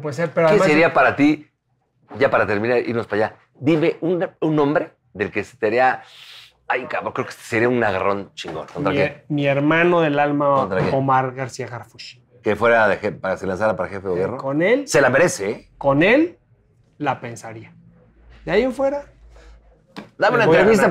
puede ser, pero ¿Qué sería para ti, ya para terminar, irnos para allá? Dime un, hombre nombre del que sería... Ay, cabrón, creo que este sería un agarrón chingón. ¿Contra mi, qué? mi hermano del alma, Omar García Garfush. Que fuera para se lanzara para jefe de gobierno. Con él. Se la merece, ¿eh? Con él la pensaría. De ahí en fuera. Dame una entrevista,